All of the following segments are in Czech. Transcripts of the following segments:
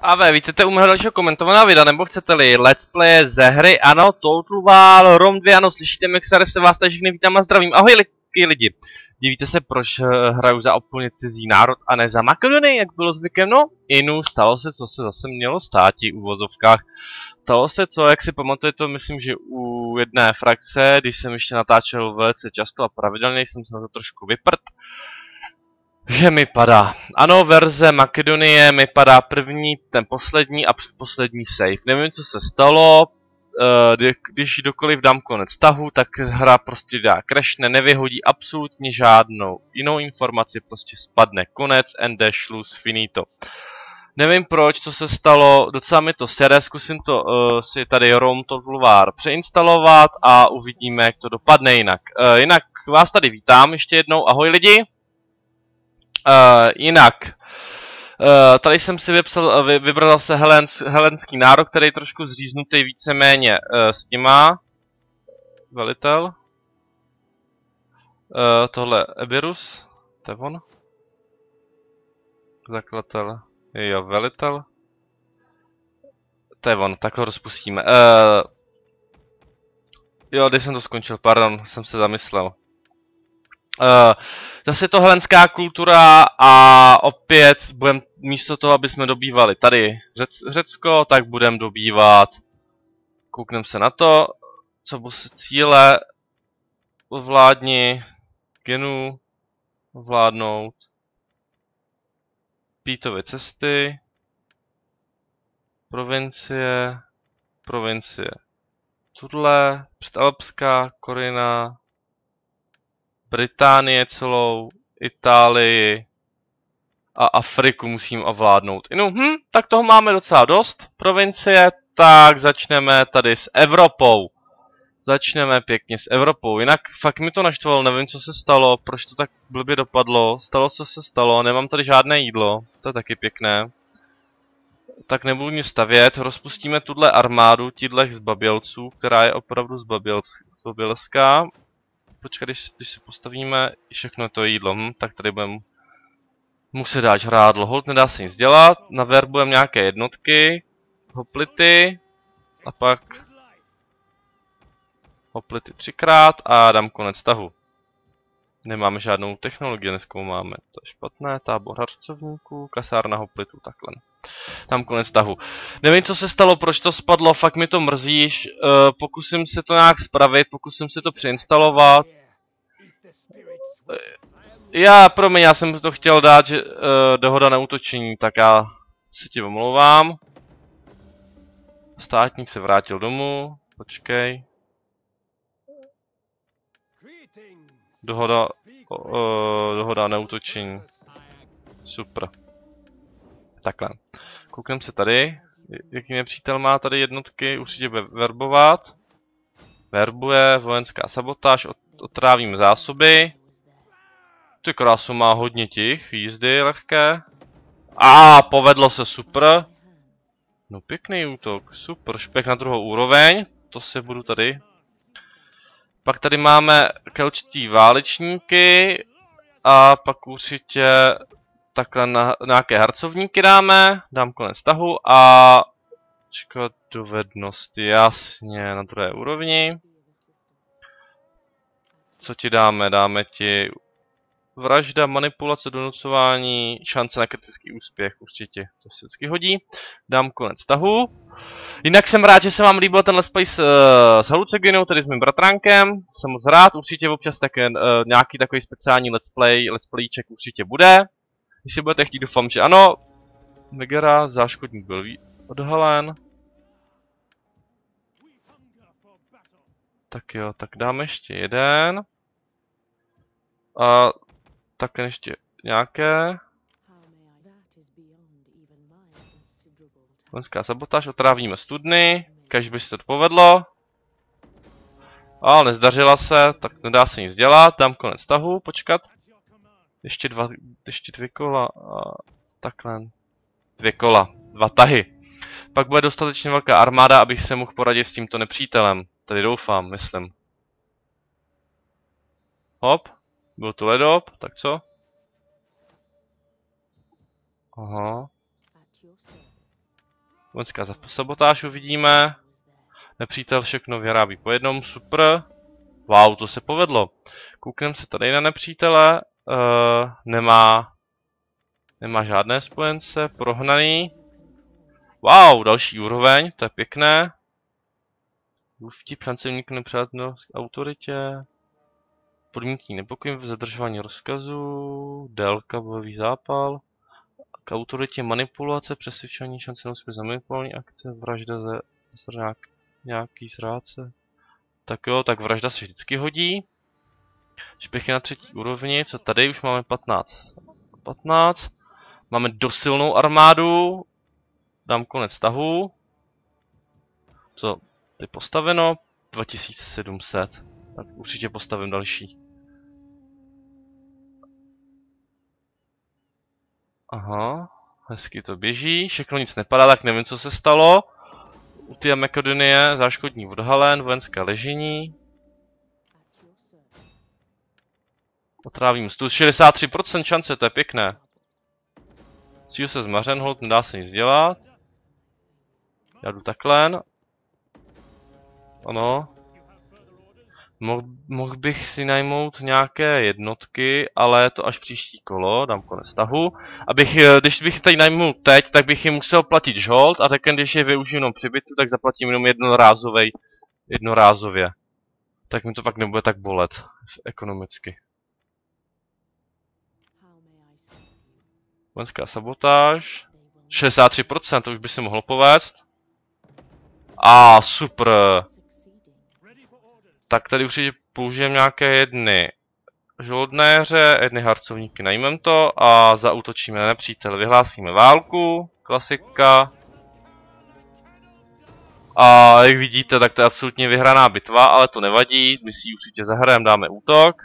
A ve, víte u mého dalšího komentovaného videa, nebo chcete-li let's play ze hry, ano, Total War, ROM 2, ano, slyšíte Mixer, se vás tady všechny vítám a zdravím, ahoj li lidi. Dívíte se, proč eh, hraju za úplně cizí národ a ne za Makedony, jak bylo zvykem, no, inu, stalo se, co se zase mělo stát u vozovkách. Stalo se, co, jak si pamatuje to, myslím, že u jedné frakce, když jsem ještě natáčel velice často a pravidelně, jsem se na to trošku vyprt. Uh, že mi padá. Ano, verze Makedonie mi padá první, ten poslední a poslední save. Nevím, co se stalo, eh, když dokoliv dám konec tahu, tak hra prostě dá crashne, nevyhodí absolutně žádnou jinou informaci, prostě spadne konec, end, šluz, finito. Nevím proč, co se stalo, docela mi to sere, zkusím to uh, si tady ROM Toolbar přeinstalovat a uvidíme, jak to dopadne jinak. Uh, jinak vás tady vítám ještě jednou, ahoj lidi! Uh, jinak, Uh, tady jsem si vypsal, eh, vy, vybral se helens, helenský nárok, který je trošku zříznutý víceméně uh, s těma. Velitel. Uh, tohle Ebirus. To je on. Zakladatel. Jo, velitel. To je on, tak ho rozpustíme. Uh, jo, když jsem to skončil, pardon, jsem se zamyslel. Eh, zase to helenská kultura a opět budem místo toho, aby jsme dobývali tady Řec Řecko, tak budeme dobývat. Koukneme se na to, co se cíle vládní genů vládnout. pítové cesty, provincie, provincie. Tudle, předalpská, Korina, Británie celou, Itálii a Afriku musím ovládnout. No, hm, tak toho máme docela dost, provincie, tak začneme tady s Evropou. Začneme pěkně s Evropou, jinak fakt mi to naštvalo, nevím co se stalo, proč to tak blbě dopadlo, stalo co se stalo, nemám tady žádné jídlo, to je taky pěkné. Tak nebudu nic stavět, rozpustíme tuhle armádu, tídlech zbabělců, která je opravdu zbabělská počkej, když, když si postavíme všechno to jídlo, hm, tak tady budeme muset dát žrádlo. Hold nedá se nic dělat, naverbujeme nějaké jednotky, hoplity a pak hoplity třikrát a dám konec tahu. Nemáme žádnou technologii, máme, To je špatné, tábor harcovníků, kasárna hoplitů, takhle. Tam konec tahu. Nevím, co se stalo, proč to spadlo, fakt mi to mrzíš. Uh, pokusím se to nějak spravit, pokusím se to přeinstalovat. Eh, já, promiň, já jsem to chtěl dát, že uh, dohoda neútočení, tak já se ti omlouvám. Státník se vrátil domů, počkej. Dohoda, uh, dohoda útočení. Super. Takhle. Koukneme se tady. Jaký nepřítel má tady jednotky, určitě bude verbovat. Verbuje, vojenská sabotáž, otrávím zásoby. Ty krásu má hodně těch, jízdy lehké. A ah, povedlo se, super. No pěkný útok, super, špek na druhou úroveň, to se budu tady. Pak tady máme kelčtí válečníky a pak určitě takhle na, na nějaké harcovníky dáme, dám konec tahu a čekat dovednosti, jasně, na druhé úrovni. Co ti dáme? Dáme ti vražda, manipulace, donucování, šance na kritický úspěch, určitě, to se vždycky hodí. Dám konec tahu. Jinak jsem rád, že se vám líbil ten let's play eh, s, s Haluceginou, tedy s mým bratránkem. Jsem moc rád, určitě občas také uh, nějaký takový speciální let's play, let's playček určitě bude. Jestli budete chtít, doufám, že ano. Megara, záškodník byl odhalen. Tak jo, tak dáme ještě jeden. A také ještě nějaké. Vojenská sabotáž, otrávíme studny, Když by se to povedlo. Ale nezdařila se, tak nedá se nic dělat, Tam konec tahu, počkat. Ještě, dva, ještě dvě kola a takhle. Dvě kola, dva tahy. Pak bude dostatečně velká armáda, abych se mohl poradit s tímto nepřítelem. Tady doufám, myslím. Hop, byl to ledop, tak co? Aha. Vojenská za sabotáž uvidíme. Nepřítel všechno vyrábí po jednom, super. Wow, to se povedlo. Koukneme se tady na nepřítele Uh, nemá, nemá žádné spojence, prohnaný. Wow, další úroveň, to je pěkné. Mluvtí prancevník nepřátel k autoritě. Podmínky nepokojím v zadržování rozkazu. Délka bojový zápal. K autoritě manipulace, přesvědčení, šance na úspěch za akce, vražda ze, ze nějak, nějaký zráce. Tak jo, tak vražda se vždycky hodí. Špěchy na třetí úrovni, co tady? Už máme 15. 15. Máme dosilnou armádu. Dám konec tahu. Co? Ty postaveno? 2700. Tak určitě postavím další. Aha, hezky to běží, všechno nic nepadá, tak nevím, co se stalo. U té Makedonie záškodní odhalen, vojenské ležení, Otrávím. Stůl 63% šance, to je pěkné. Cíl se zmařen, hold, nedá se nic dělat. Já jdu takhle. Ano. Mohl moh bych si najmout nějaké jednotky, ale to až příští kolo, dám konec tahu. Abych, eh, když bych tady najmul teď, tak bych jim musel platit žolt a také když je využiju jenom přibytu, tak zaplatím jenom jednorázově. Tak mi to pak nebude tak bolet ekonomicky. Vojenská sabotáž. 63%, to už by si mohlo povést. A ah, super. Tak tady určitě použijeme nějaké jedny žoldnéře, jedny harcovníky, najmeme to a zautočíme na nepřítele. Vyhlásíme válku, klasika. A jak vidíte, tak to je absolutně vyhraná bitva, ale to nevadí, my si ji určitě zahrajeme, dáme útok.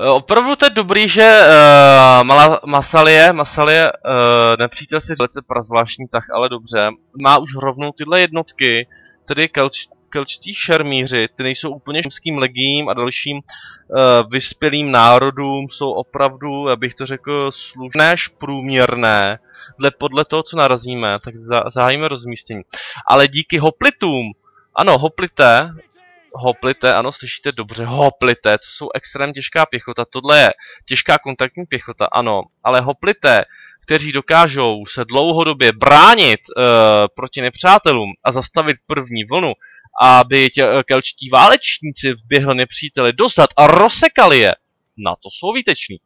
Eh, opravdu to je dobrý, že uh, Masalie, Masalie uh, nepřítel si velice prazvláštní tak, ale dobře. Má už rovnou tyhle jednotky, tedy kelč, kelčtí šermíři, ty nejsou úplně šumským legím a dalším uh, vyspělým národům, jsou opravdu, abych to řekl, slušné až průměrné. Dle, podle toho, co narazíme, tak zahájíme rozmístění. Ale díky hoplitům, ano, hoplité hoplité, ano, slyšíte dobře, hoplité, to jsou extrémně těžká pěchota, tohle je těžká kontaktní pěchota, ano, ale hoplité, kteří dokážou se dlouhodobě bránit e, proti nepřátelům a zastavit první vlnu, aby tě, eh, kelčtí válečníci vběhli nepříteli dostat a rozsekali je, na to jsou výteční.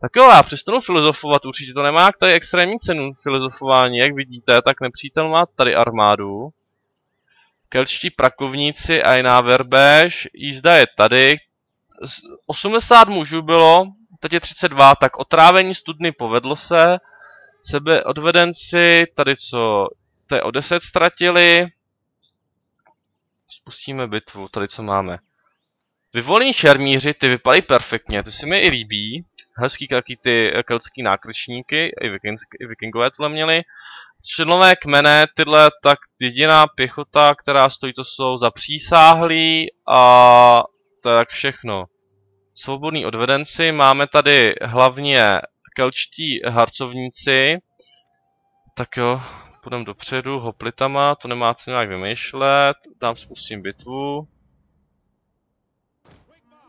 Tak jo, já přestanu filozofovat, určitě to nemá tady extrémní cenu filozofování, jak vidíte, tak nepřítel má tady armádu, kelčtí prakovníci a jiná verbež, jízda je tady. 80 mužů bylo, teď je 32, tak otrávení studny povedlo se, sebe odvedenci, tady co, to je o 10 ztratili, spustíme bitvu, tady co máme. Vyvolení šermíři, ty vypadají perfektně, ty se mi i líbí. Hezký kaký ty keltský nákryčníky, i, i vikingové tohle měli. Členové kmene, tyhle, tak jediná pěchota, která stojí, to jsou zapřísáhlí a to je tak všechno. Svobodní odvedenci, máme tady hlavně kelčtí harcovníci. Tak jo, půjdeme dopředu hoplitama, to nemá cenu nějak vymýšlet, tam spustím bitvu.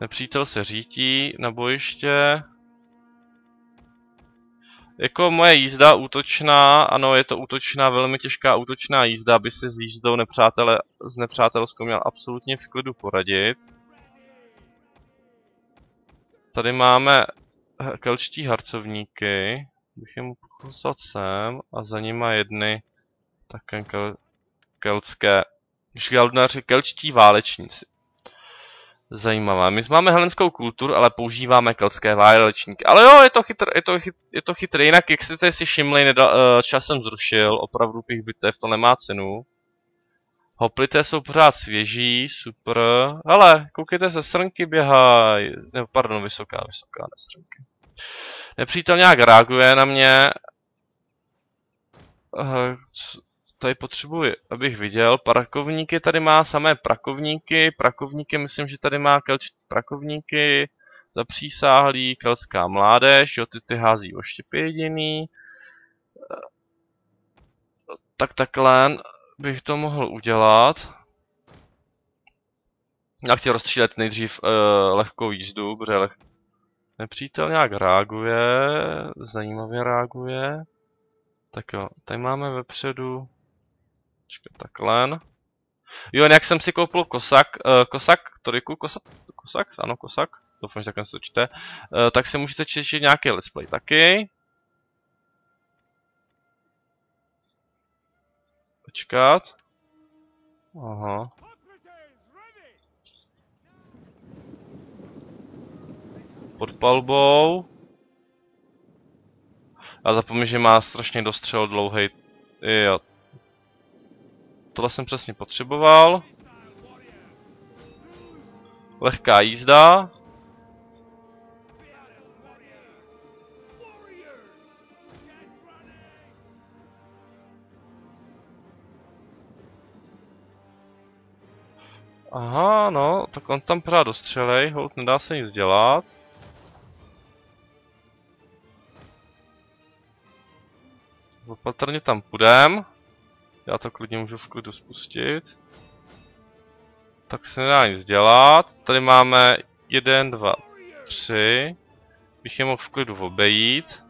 Nepřítel se řítí na bojiště. Jako moje jízda útočná, ano, je to útočná, velmi těžká útočná jízda, aby se s jízdou nepřátele, s nepřátelskou měl absolutně v klidu poradit. Tady máme eh, kelčtí harcovníky, bych je mu pokusat sem a za nima jedny také kel, keltské. Žgaldnaři, kelčtí válečníci zajímavá. My máme helenskou kulturu, ale používáme keltské válečníky. Ale jo, je to chytr, je to, chyt, je to chytr. Jinak, jak jste si všimli, nedal, eh, časem zrušil, opravdu těch bitev, to nemá cenu. Hoplité jsou pořád svěží, super. Ale, koukejte se, srnky běhají. Ne, pardon, vysoká, vysoká, ne srnky. Nepřítel nějak reaguje na mě. Eh, tady potřebuji, abych viděl. Prakovníky tady má samé prakovníky. Prakovníky, myslím, že tady má kelč prakovníky. Zapřísáhlý, kelská mládež, jo, ty, ty hází oštěpy jediný. Tak takhle bych to mohl udělat. Já chci rozstřílet nejdřív uh, lehkou jízdu, protože leh... nepřítel nějak reaguje, zajímavě reaguje. Tak jo, tady máme vepředu Počkej, takhle. Jo, nějak jsem si koupil kosak, uh, kosak, trojku, kosak, kosak, ano, kosak, doufám, že takhle se to čte, uh, tak si můžete čečit nějaký let's play taky. Počkat. Aha. Pod palbou. A zapomněl, že má strašně dostřel dlouhý. Jo, Tohle jsem přesně potřeboval. Lehká jízda. Aha, no, tak on tam právě dostřelej, hold, nedá se nic dělat. Opatrně tam půjdeme. Já to klidně můžu v klidu spustit. Tak se nedá nic dělat. Tady máme 1, 2, 3. Bych je mohl v klidu obejít.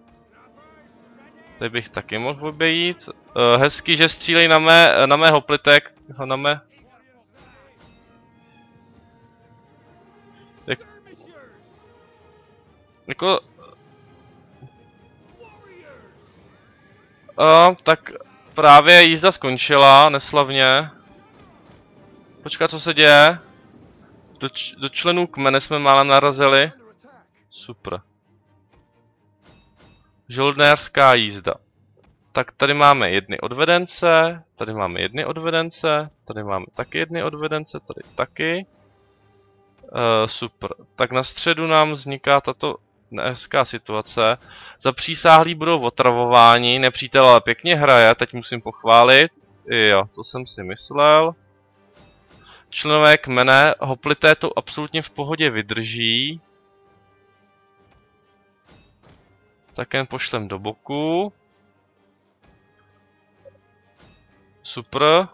Tady bych taky mohl obejít. Uh, eh, hezky, že střílej na, mé, na mého plitek. Na mé... Jak... Jako... Uh, tak Právě jízda skončila, neslavně. Počkat, co se děje? Do, do členů kmene jsme málem narazili. Super. Žoldnérská jízda. Tak tady máme jedny odvedence, tady máme jedny odvedence, tady máme taky jedny odvedence, tady taky. Uh, super. Tak na středu nám vzniká tato dneska situace. Za přísáhlí budou otravováni, nepřítel ale pěkně hraje, teď musím pochválit. Jo, to jsem si myslel. Členové kmene hoplité to absolutně v pohodě vydrží. Tak jen pošlem do boku. Super.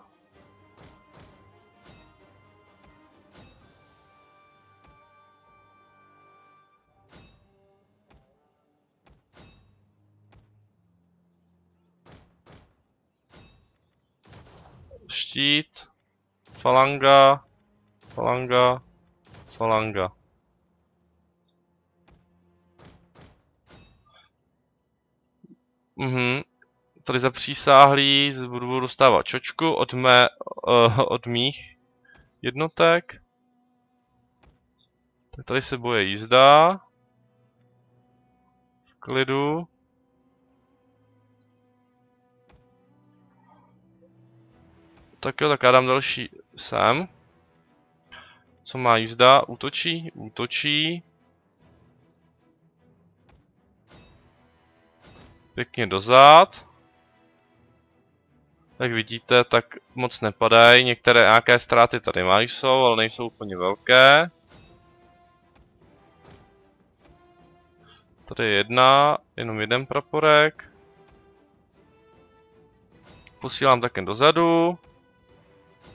štít, falanga, falanga, falanga. Mhm. Tady za přísáhlí budu dostávat čočku od, mé, uh, od mých jednotek. Tak tady se boje jízda. V klidu. Tak jo, tak já dám další sem. Co má jízda? Útočí? Útočí. Pěkně dozad. Jak vidíte, tak moc nepadají. Některé nějaké ztráty tady mají jsou, ale nejsou úplně velké. Tady je jedna, jenom jeden praporek. Posílám také dozadu.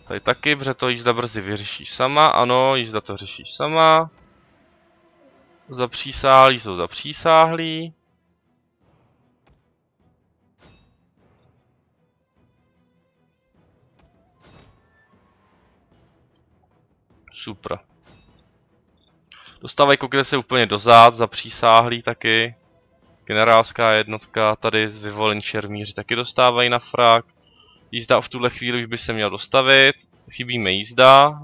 Tady taky, protože to jízda brzy vyřeší sama. Ano, jízda to řeší sama. Zapřísáhlí jsou zapřísáhlí. Super. Dostávají kokde se úplně dozad, zapřísáhlí taky. Generálská jednotka, tady vyvolení šermíři taky dostávají na frak. Jízda v tuhle chvíli už by se měl dostavit. Chybí mi jízda.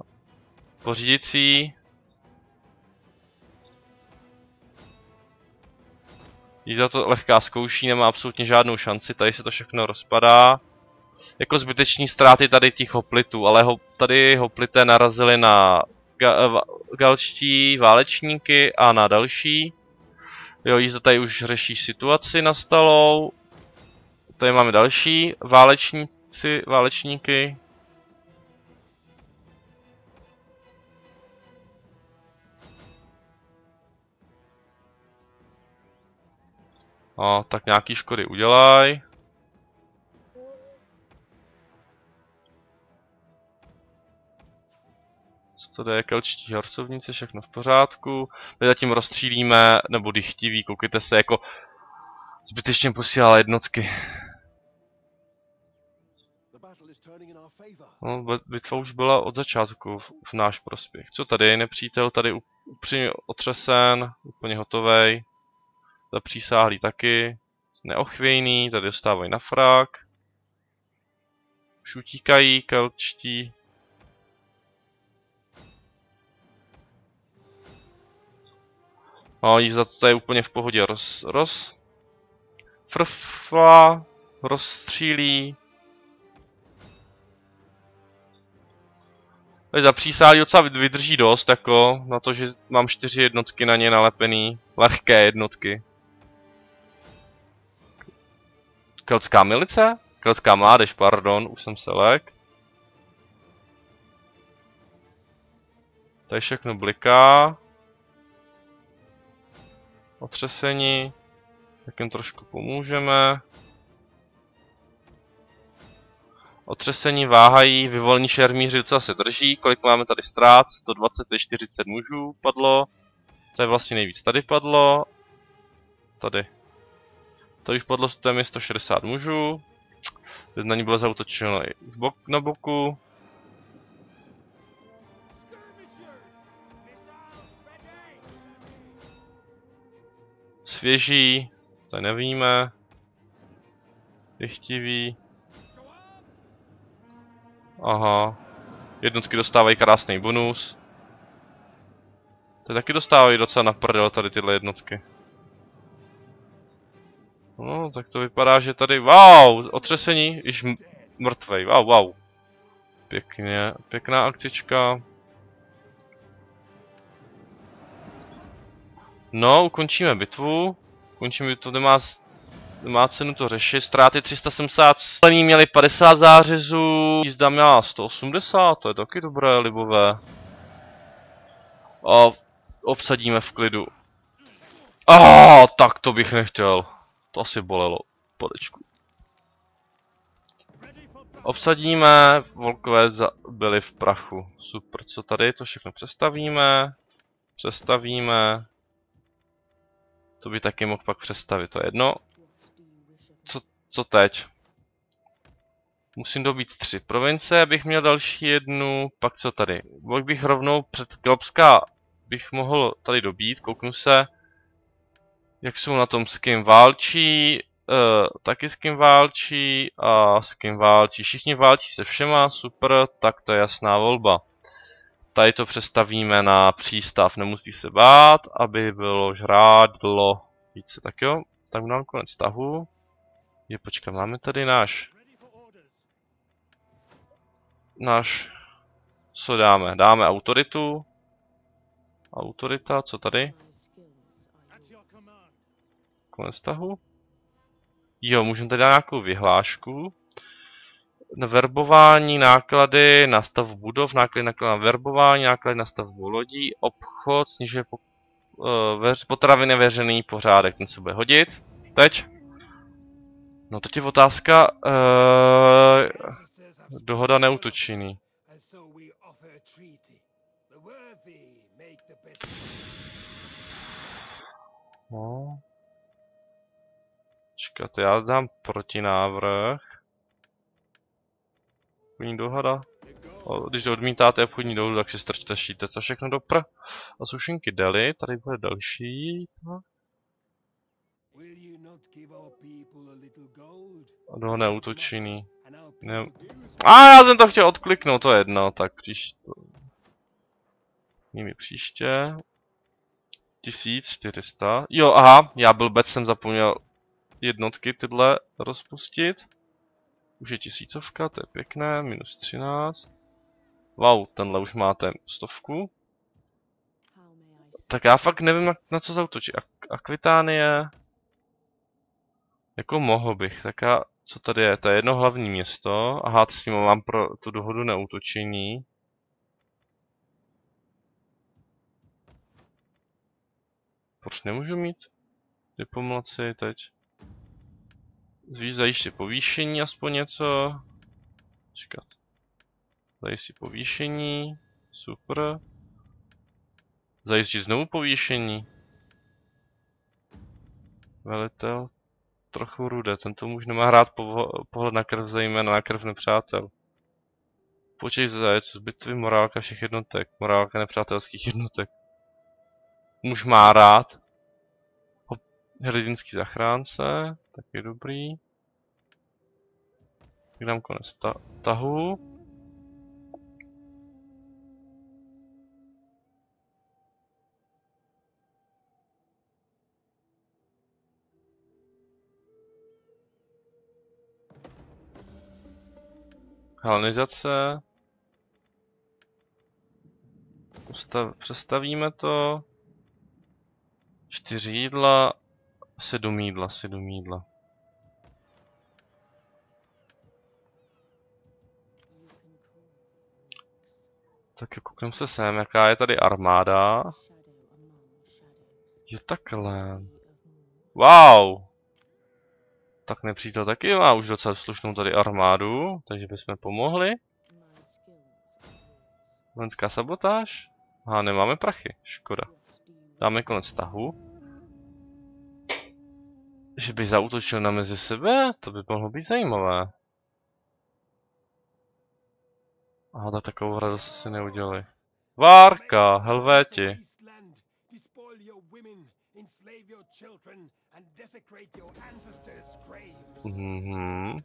Pořídit si Jízda to lehká zkouší, nemá absolutně žádnou šanci, tady se to všechno rozpadá. Jako zbyteční ztráty tady těch hoplitů, ale ho, tady hoplité narazili na ga, galští válečníky a na další. Jo, jízda tady už řeší situaci nastalou. Tady máme další váleční si válečníky. No, tak nějaký škody udělaj. Co to je? kelčtí horcovnice, všechno v pořádku. My zatím rozstřílíme, nebo dychtiví, koukejte se, jako zbytečně posílá jednotky. No, bitva už byla od začátku v, v náš prospěch. Co tady je nepřítel? Tady upřímně otřesen, úplně hotovej. Zapřísáhlý taky. Neochvějný, tady dostávají na frak. Už utíkají kelčtí. No, za to je úplně v pohodě. Roz, roz, frfla, rozstřílí, Tady zapřísálí docela vydrží dost, jako, na to, že mám čtyři jednotky na ně nalepený. Lehké jednotky. Keltská milice? Keltská mládež, pardon, už jsem se lek. Tady všechno bliká. Otřesení. Tak jim trošku pomůžeme. Otřesení váhají, vyvolení šermíři co se drží, kolik máme tady ztrát, 120, 40 mužů padlo, to je vlastně nejvíc, tady padlo, tady, to už padlo, to je 160 mužů, teď na ní bylo zautočeno i v bok, na boku, svěží, to nevíme, Vychtivý. Aha. Jednotky dostávají krásný bonus. Ty taky dostávají docela na prdel tady tyhle jednotky. No, tak to vypadá, že tady... Wow! Otřesení, již mrtvej. Wow, wow. Pěkně, pěkná akcička. No, ukončíme bitvu. Ukončíme bitvu, nemá má cenu to řešit. Ztráty 370, Slený měli 50 zářezů, jízda měla 180, to je taky dobré, libové. A obsadíme v klidu. A ah, tak to bych nechtěl. To asi bolelo. Podečku. Obsadíme, volkové byli v prachu. Super, co tady? To všechno přestavíme. Přestavíme. To by taky mohl pak přestavit, to je jedno. Co teď? Musím dobít tři provincie, abych měl další jednu, pak co tady? Mohl bych rovnou před Globská, bych mohl tady dobít, kouknu se. Jak jsou na tom, s kým válčí, e, taky s kým válčí a s kým válčí. Všichni válčí se všema, super, tak to je jasná volba. Tady to přestavíme na přístav, nemusí se bát, aby bylo žrádlo více. Tak jo, tak dám konec tahu. Je, počkej, máme tady náš... Náš... Co dáme? Dáme autoritu. Autorita, co tady? Konec tahu. Jo, můžeme tady dát nějakou vyhlášku. Verbování, náklady na stav budov, náklady na verbování, náklady na stav lodí, obchod, snižuje po, uh, potraviny veřejný pořádek, ten se bude hodit. Teď. No teď je otázka... Uh, dohoda neutočený. No. Čekat, já dám protinávrh. Obchodní dohoda. O, když odmítáte obchodní dohodu, tak si strčte šíte. Co všechno do pr. A sušenky deli, tady bude další. No. On neútočený. Ne... A já jsem to chtěl odkliknout, to je jedno, tak příště. Nimi příště. 1400. Jo, aha, já byl bec, jsem zapomněl jednotky tyhle rozpustit. Už je tisícovka, to je pěkné, minus 13. Wow, tenhle už máte stovku. Tak já fakt nevím, na, co zautočit. Ak Akvitánie. Jako mohl bych, tak já, co tady je, to je jedno hlavní město, aha, s ním mám pro tu dohodu neútočení. Proč nemůžu mít diplomaci teď? Zvíš si povýšení aspoň něco. Čekat. Zajistit povýšení. Super. Zajistit znovu povýšení. Velitel, trochu rude, tento muž nemá hrát pohled na krv, zejména na krv nepřátel. Počej zajec, bitvy morálka všech jednotek, morálka nepřátelských jednotek. Muž má rád. Hrdinský zachránce, je dobrý. Tak dám konec ta tahu. Halnizace. Ustav, přestavíme to. Čtyři jídla, sedm jídla, sedm jídla. Tak jako kam se sem, jaká je tady armáda. Jo, takhle. Wow! Tak nepřítel taky má už docela slušnou tady armádu, takže bychom pomohli. Vojenská sabotáž? Aha, nemáme prachy, škoda. Dáme konec tahu. Že by zautočil na mezi sebe? To by mohlo být zajímavé. Aha, tak takovou radost si neudělali. Várka, helvéti enslave your children and desecrate your ancestors' graves. Mhm.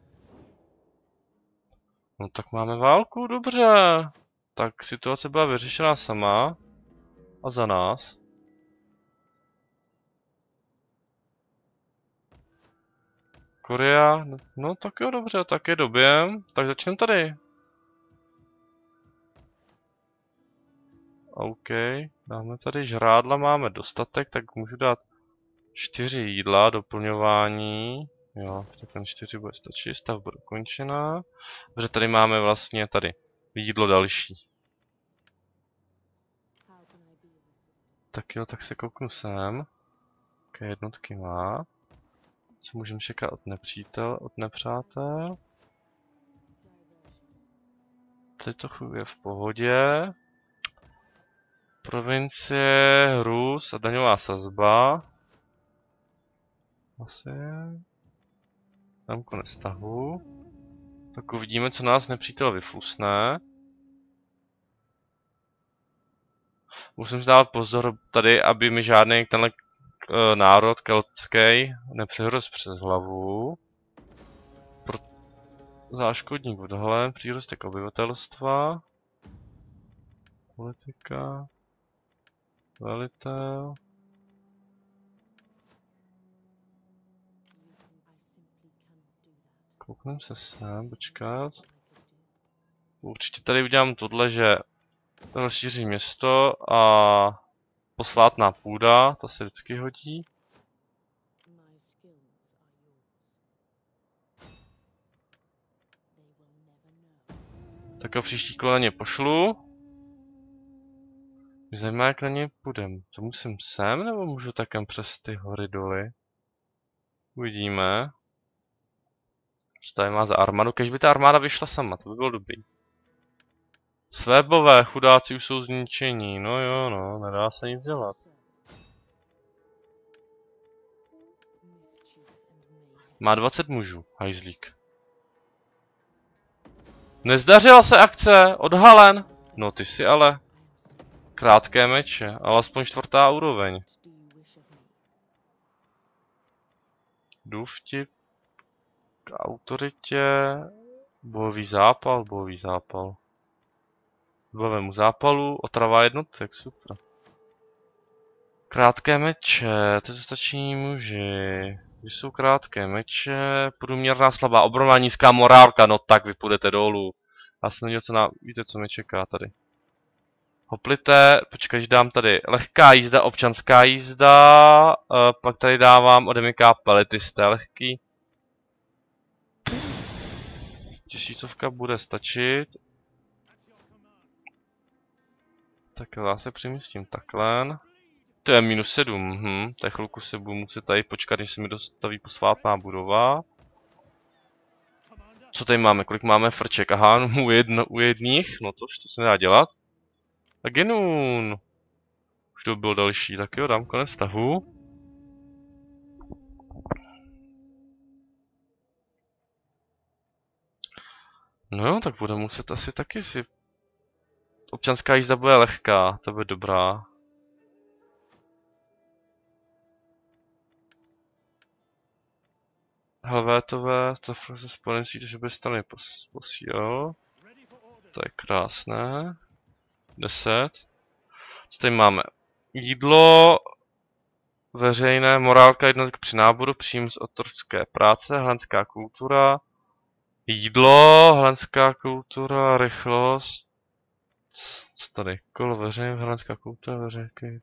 No tak máme válku, dobře. Tak situace byla vyřešená sama. A za nás. Korea, no tak jo dobře, tak je době, tak začneme tady. Okay. Dáme tady žrádla, máme dostatek, tak můžu dát čtyři jídla, doplňování. Jo, tak ten čtyři bude stačit, stavba dokončená. Protože tady máme vlastně tady jídlo další. Tak jo, tak se kouknu sem. Jaké jednotky má. Co můžeme čekat od nepřítel, od nepřátel. Teď to je v pohodě. Provincie, Rus a daňová sazba. Asi Tam konec tahu. Tak uvidíme, co nás nepřítel vyfusne. Musím si pozor tady, aby mi žádný tenhle eh, národ keltský nepřehrost přes hlavu. Pro záškodník odhalen, přírostek obyvatelstva. Politika velitel. Kouknem se sem, počkat. Určitě tady udělám tohle, že rozšíří město a poslátná půda, ta se vždycky hodí. Tak a příští ně pošlu. Mě zajímá, jak na ně půjdem. To musím sem, nebo můžu takem přes ty hory doly? Uvidíme. Co tady má za armádu? Kež by ta armáda vyšla sama, to by bylo dobrý. Svébové, chudáci už jsou zničení. No jo, no, nedá se nic dělat. Má 20 mužů, hajzlík. Nezdařila se akce, odhalen. No ty si ale. Krátké meče, alespoň čtvrtá úroveň. Důvtip k autoritě, bojový zápal, bojový zápal. Bojovému zápalu, otrava jednotek, super. Krátké meče, to stační muži. Když jsou krátké meče, průměrná slabá obrana, nízká morálka, no tak vy půjdete dolů. Já jsem nevěděl, co na... víte, co mě čeká tady. Hoplité, počkej, dám tady lehká jízda, občanská jízda, eh, pak tady dávám odemyká peletisté, lehký. Tisícovka bude stačit. Tak já se přemístím takhle. To je minus sedm. hm. Tak chvilku se budu muset tady počkat, než se mi dostaví posvátná budova. Co tady máme? Kolik máme frček? Aha, no, u, jedno, u jedných, no to, to se nedá dělat. A genun. Už to byl další, tak jo, dám konec stavu. No jo, tak bude muset asi taky si... Občanská jízda bude lehká, to bude dobrá. Helvétové, to se spojenci, že by stany posílal. To je krásné. 10. Co tady máme? Jídlo, veřejné, morálka jednotka při náboru, příjem z otorské práce, hlenská kultura, jídlo, hlenská kultura, rychlost, co tady, kolo veřejné, hlenská kultura, veřejky.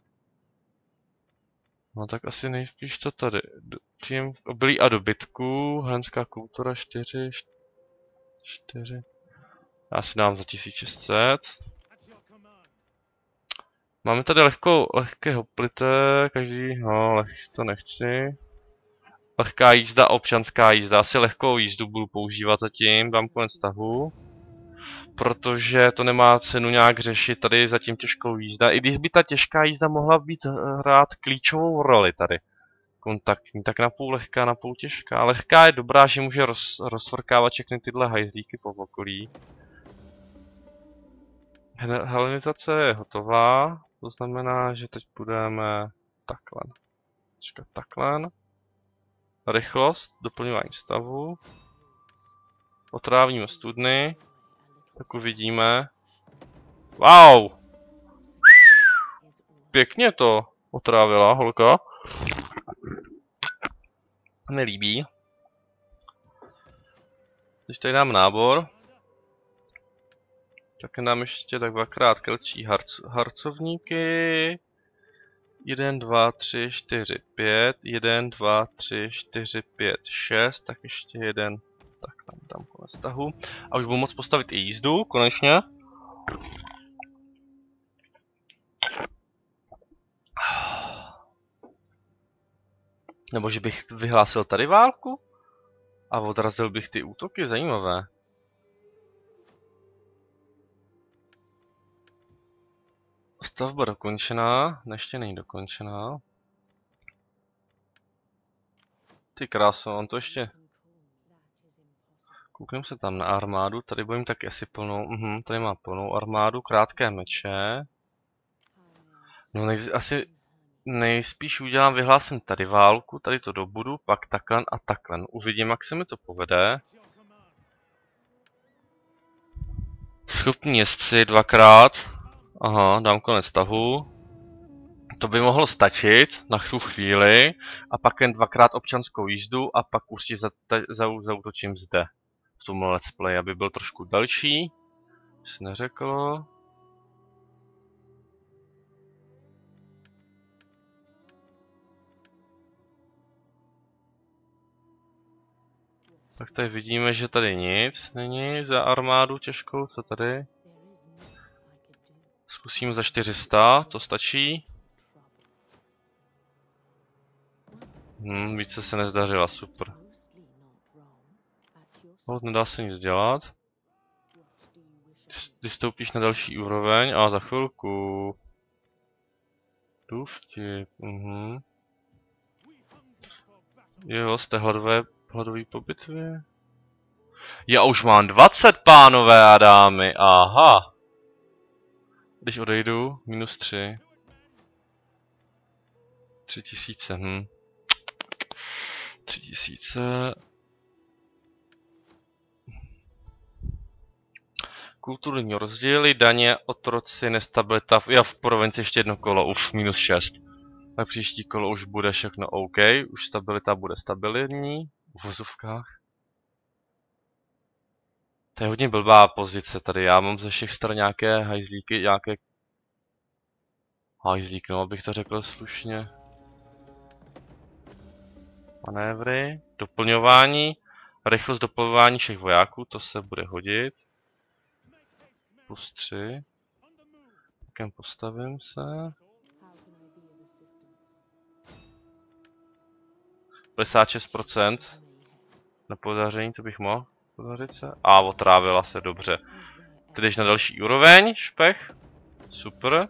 No tak asi nejspíš to tady, příjem obilí a dobytku, hlenská kultura 4, 4, já si dám za 1600. Máme tady lehkou, lehké hoplité, každý, no, lehčí to nechci. Lehká jízda, občanská jízda, asi lehkou jízdu budu používat zatím, dám konec tahu. Protože to nemá cenu nějak řešit tady zatím těžkou jízda, i když by ta těžká jízda mohla být eh, hrát klíčovou roli tady. Kontaktní, tak na půl lehká, na půl těžká. Lehká je dobrá, že může roz, rozvrkávat všechny tyhle hajzlíky po okolí. Helenizace je hotová. To znamená, že teď budeme takhle. Počkat, takhle. Rychlost, doplňování stavu. Otrávíme studny. Tak uvidíme. Wow! Pěkně to otrávila holka. Nelíbí. Když tady dám nábor, tak nám ještě tak dvakrát kelčí harc harcovníky. 1, 2, 3, 4, 5, 1, 2, 3, 4, 5, 6, tak ještě jeden, tak tam tam kole stahu. A už budu moc postavit i jízdu, konečně. Nebo že bych vyhlásil tady válku? A odrazil bych ty útoky, zajímavé. Stavba dokončená, Neště není dokončená. Ty krásno, on to ještě... Koukneme se tam na armádu, tady budem taky asi plnou, mhm, tady má plnou armádu, krátké meče. No nej, asi nejspíš udělám, vyhlásím tady válku, tady to dobudu, pak takhle a takhle. No, uvidím, jak se mi to povede. Schopní jezdci dvakrát. Aha, dám konec tahu. To by mohlo stačit na tu chvíli a pak jen dvakrát občanskou jízdu a pak určitě zautočím zde. V tomhle let's play, aby byl trošku další. jsi neřeklo. Tak tady vidíme, že tady nic není za armádu těžkou, co tady? Zkusím za 400, to stačí. Hm, více se nezdařila, super. Hold, nedá se nic dělat. Ty stoupíš na další úroveň a za chvilku. Důvtip, mhm. Jo, jste hladové, hladový po bitvě? Já už mám 20, pánové a dámy, aha. Když odejdu, minus 3. 3000, hm. 3000. Kulturní rozdíly, daně, otroci, nestabilita. Já v provinci ještě jedno kolo, už minus 6. Tak příští kolo už bude všechno OK, už stabilita bude stabilní, v vozovkách. To je hodně blbá pozice tady, já mám ze všech stran nějaké hajzlíky, nějaké... hajzlíky. no abych to řekl slušně. Manévry, doplňování, rychlost doplňování všech vojáků, to se bude hodit. Plus tři. Takem postavím se? 56% na podaření, to bych mohl. Velice. A otrávila se dobře. Tedy na další úroveň, špech. Super.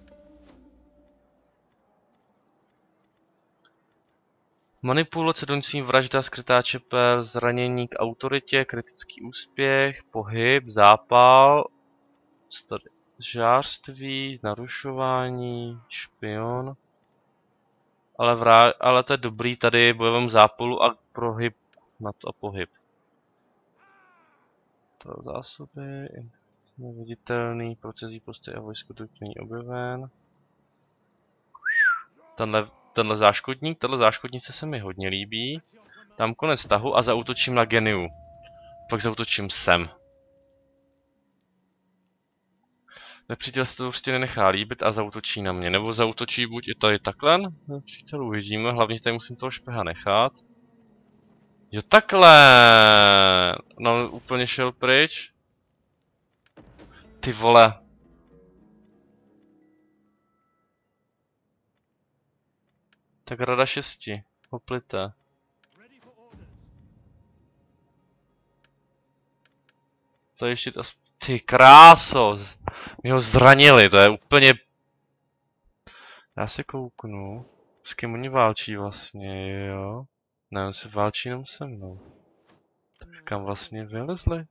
Manipulace donucí vražda, skrytá čepel, zranění k autoritě, kritický úspěch, pohyb, zápal, co žářství, narušování, špion. Ale, vrá, ale to je dobrý, tady bojovém zápolu a prohyb na to a pohyb to zásoby, neviditelný, procesí posty a vojsku tu není objeven. Tenhle, tenhle záškodník, tenhle záškodnice se mi hodně líbí. Tam konec tahu a zautočím na geniu. Pak zautočím sem. Nepřítel se to prostě nenechá líbit a zautočí na mě. Nebo zautočí buď i tady takhle, nepřítel uvidíme, hlavně tady musím toho špeha nechat. Jo takhle! No úplně šel pryč. Ty vole. Tak rada šesti. Hoplité. To ještě to... Ty kráso! Mě ho zranili, to je úplně... Já se kouknu. S kým oni válčí vlastně, jo? Ne, on se válčí jenom se mnou. Tak kam vlastně vylezli?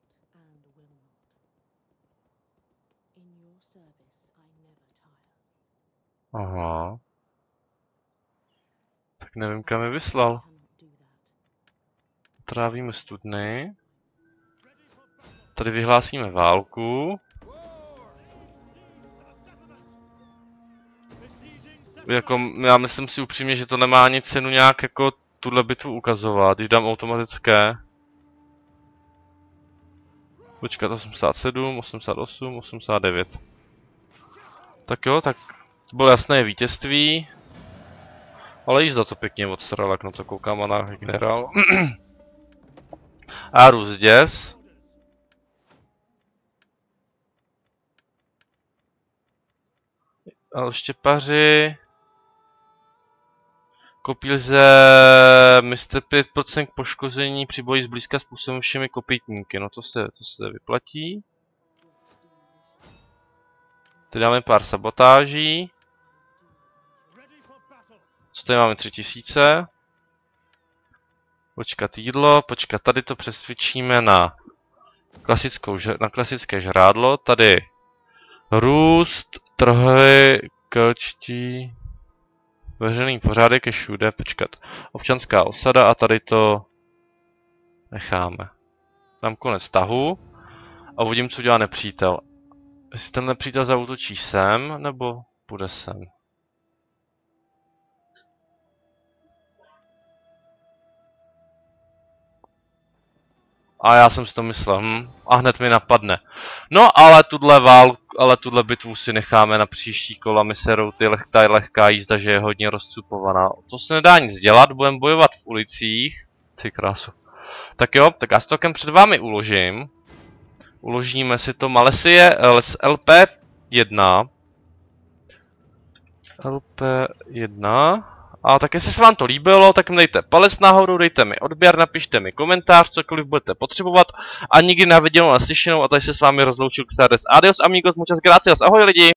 Aha. Tak nevím, kam je vyslal. Trávíme studny. Tady vyhlásíme válku. Jako, já myslím si upřímně, že to nemá ani cenu nějak jako tuhle bitvu ukazovat, když dám automatické. Počkat, 87, 88, 89. Tak jo, tak to bylo jasné vítězství. Ale za to pěkně odstral, jak na no to koukám a na generál. Aru ještě Alštěpaři. Kopí lze eh, Mr. 5% k poškození při boji zblízka všemi kopítníky. No to se, to se vyplatí. Teď dáme pár sabotáží. Co tady máme? 3000. Počkat jídlo, počkat, tady to přesvědčíme na, klasickou, na klasické žrádlo. Tady růst, trhy, kelčtí, Veřejný pořádek je všude, počkat. Občanská osada a tady to necháme. Tam konec tahu a uvidím, co udělá nepřítel. Jestli ten nepřítel zautočí sem, nebo bude sem. A já jsem si to myslel, hm, a hned mi napadne. No ale tuhle válku, ale tuhle bitvu si necháme na příští kola, my serou ty lehká, lehká jízda, že je hodně rozcupovaná. To se nedá nic dělat, budeme bojovat v ulicích. Ty krásu. Tak jo, tak já s tokem před vámi uložím. Uložíme si to Malesie LP1. Eh, LP1. A tak jestli se vám to líbilo, tak mi dejte palec nahoru, dejte mi odběr, napište mi komentář, cokoliv budete potřebovat. A nikdy na viděnou slyšenou a tady se s vámi rozloučil Xardes. Adios amigos, muchas gracias, ahoj lidi!